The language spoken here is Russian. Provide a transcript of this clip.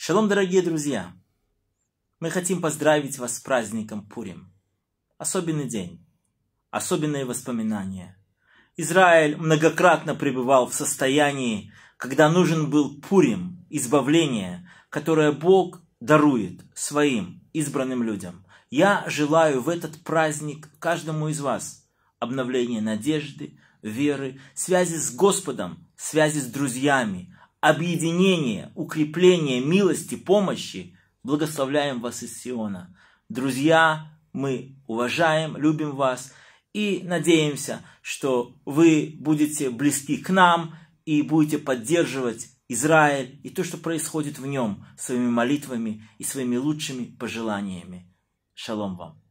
Шалом, дорогие друзья! Мы хотим поздравить вас с праздником Пурим. Особенный день, особенные воспоминания. Израиль многократно пребывал в состоянии, когда нужен был Пурим, избавление, которое Бог дарует своим избранным людям. Я желаю в этот праздник каждому из вас обновления надежды, веры, связи с Господом, связи с друзьями, объединение, укрепление милости, помощи. Благословляем вас из Сиона. Друзья, мы уважаем, любим вас и надеемся, что вы будете близки к нам и будете поддерживать Израиль и то, что происходит в нем, своими молитвами и своими лучшими пожеланиями. Шалом вам!